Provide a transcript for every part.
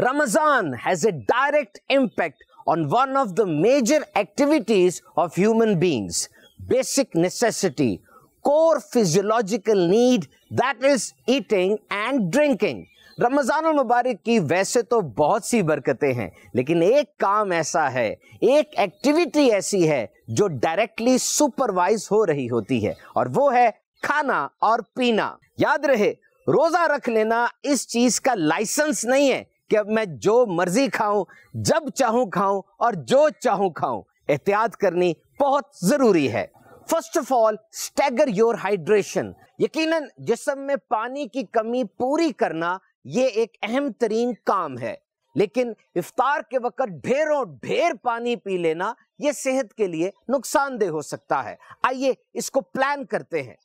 Ramadan has a direct impact on one of the major activities of human beings, basic necessity, core physiological need, that is eating and drinking. Ramzan मुबारक की वैसे तो बहुत सी बरकतें हैं लेकिन एक काम ऐसा है एक एक्टिविटी ऐसी है जो डायरेक्टली सुपरवाइज हो रही होती है और वो है खाना और पीना याद रहे रोज़ा रख लेना इस चीज़ का लाइसेंस नहीं है कि अब मैं जो मर्जी खाऊं जब चाहूं खाऊं और जो चाहूं खाऊं एहतियात करनी बहुत ज़रूरी है first of all stagger your hydration यकीनन जिसम में पानी की कमी पूरी करना ये एक अहम तरीन काम है लेकिन इफ्तार के वक्त ढेरों ढेर पानी पी लेना यह सेहत के लिए नुकसानदेह हो सकता है आइए इसको प्लान करते हैं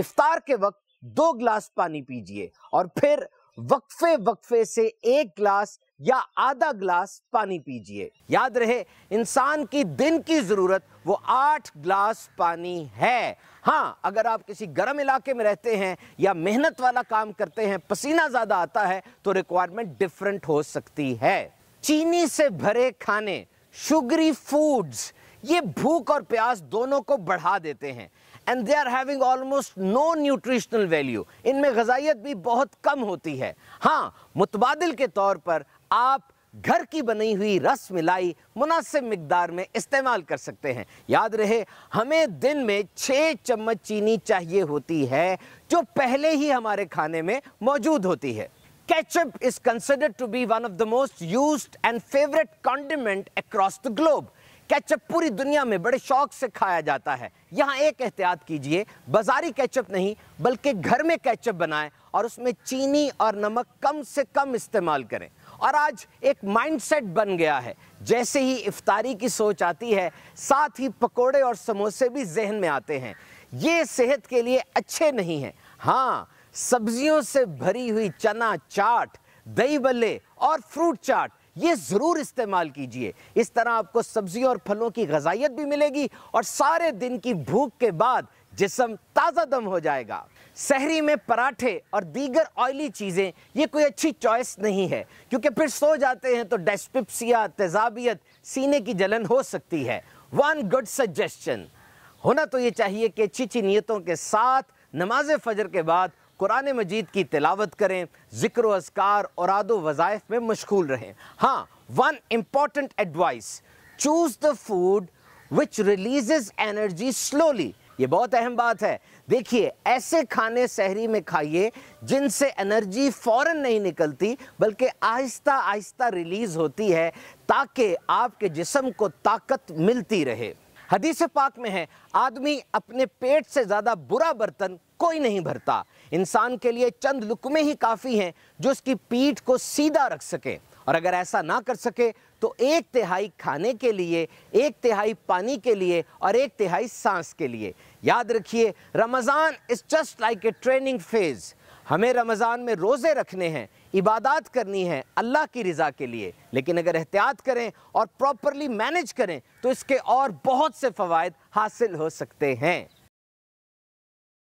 इफ्तार के वक्त दो गिलास पानी पीजिए और फिर वक्फे वक्फे से एक ग्लास या आधा ग्लास पानी पीजिए याद रहे इंसान की दिन की ज़रूरत वो आठ ग्लास पानी है हाँ अगर आप किसी गर्म इलाके में रहते हैं या मेहनत वाला काम करते हैं पसीना ज़्यादा आता है तो रिक्वायरमेंट डिफरेंट हो सकती है चीनी से भरे खाने शुगरी फूड्स ये भूख और प्यास दोनों को बढ़ा देते हैं and they are having almost no nutritional value इनमें गजाइत भी बहुत कम होती है हाँ मुतबादल के तौर पर आप घर की बनी हुई रस मिलाई मुनासिब मकदार में इस्तेमाल कर सकते हैं याद रहे हमें दिन में छः चम्मच चीनी चाहिए होती है जो पहले ही हमारे खाने में मौजूद होती है ketchup is considered to be one of the most used and favorite condiment across the globe ketchup पूरी दुनिया में बड़े शौक से खाया जाता है यहाँ एक एहतियात कीजिए बाजारी कैचअप नहीं बल्कि घर में कैचअप बनाएं और उसमें चीनी और नमक कम से कम इस्तेमाल करें और आज एक माइंडसेट बन गया है जैसे ही इफ्तारी की सोच आती है साथ ही पकोड़े और समोसे भी जहन में आते हैं ये सेहत के लिए अच्छे नहीं हैं हाँ सब्जियों से भरी हुई चना चाट दही बल्ले और फ्रूट चाट ये ज़रूर इस्तेमाल कीजिए इस तरह आपको सब्जियों और फलों की गजाइत भी मिलेगी और सारे दिन की भूख के बाद जिसम ताज़ा दम हो जाएगा शहरी में पराठे और दीगर ऑयली चीज़ें ये कोई अच्छी चॉइस नहीं है क्योंकि फिर सो जाते हैं तो डेस्पिप्सिया तेजाबियत सीने की जलन हो सकती है वन गुड सजेशन होना तो ये चाहिए कि अच्छी अच्छी नीयतों के साथ नमाज फजर के बाद कुरान मजीद की तिलावत करें ज़िक्र असकार और आदो वज़ाइफ में मशगूल रहें हाँ one important advice choose the food which release energy slowly ये बहुत अहम बात है देखिए ऐसे खाने सहरी में खाइए जिनसे एनर्जी फौरन नहीं निकलती बल्कि आहिस्ता आहिस्ता रिलीज़ होती है ताकि आपके जिसम को ताकत मिलती रहे हदीस पाक में है आदमी अपने पेट से ज़्यादा बुरा बर्तन कोई नहीं भरता इंसान के लिए चंद लुकमे ही काफ़ी हैं जो उसकी पीठ को सीधा रख सके और अगर ऐसा ना कर सके तो एक तिहाई खाने के लिए एक तिहाई पानी के लिए और एक तिहाई सांस के लिए याद रखिए Ramzan is just like a training phase हमें रमज़ान में रोज़े रखने हैं इबादत करनी है अल्लाह की रज़ा के लिए लेकिन अगर एहतियात करें और प्रॉपरली मैनेज करें तो इसके और बहुत से फ़वाद हासिल हो सकते हैं